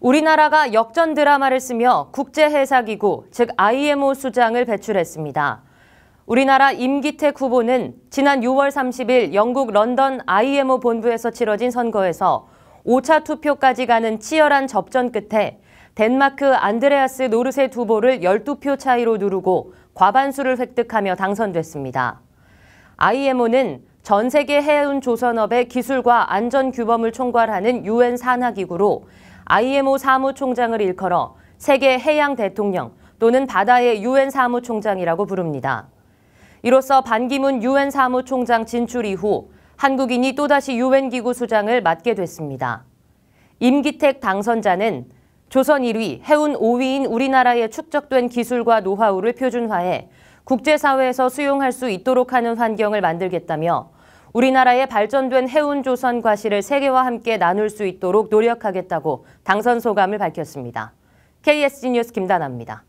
우리나라가 역전 드라마를 쓰며 국제해사기구, 즉 IMO 수장을 배출했습니다. 우리나라 임기택 후보는 지난 6월 30일 영국 런던 IMO 본부에서 치러진 선거에서 5차 투표까지 가는 치열한 접전 끝에 덴마크 안드레아스 노르세 두보를 12표 차이로 누르고 과반수를 획득하며 당선됐습니다. IMO는 전 세계 해운 조선업의 기술과 안전 규범을 총괄하는 유엔 산하기구로 IMO 사무총장을 일컬어 세계 해양 대통령 또는 바다의 유엔 사무총장이라고 부릅니다. 이로써 반기문 유엔 사무총장 진출 이후 한국인이 또다시 유엔 기구 수장을 맡게 됐습니다. 임기택 당선자는 조선 1위, 해운 5위인 우리나라에 축적된 기술과 노하우를 표준화해 국제사회에서 수용할 수 있도록 하는 환경을 만들겠다며 우리나라의 발전된 해운조선 과실을 세계와 함께 나눌 수 있도록 노력하겠다고 당선 소감을 밝혔습니다. KSG 뉴스 김다나입니다.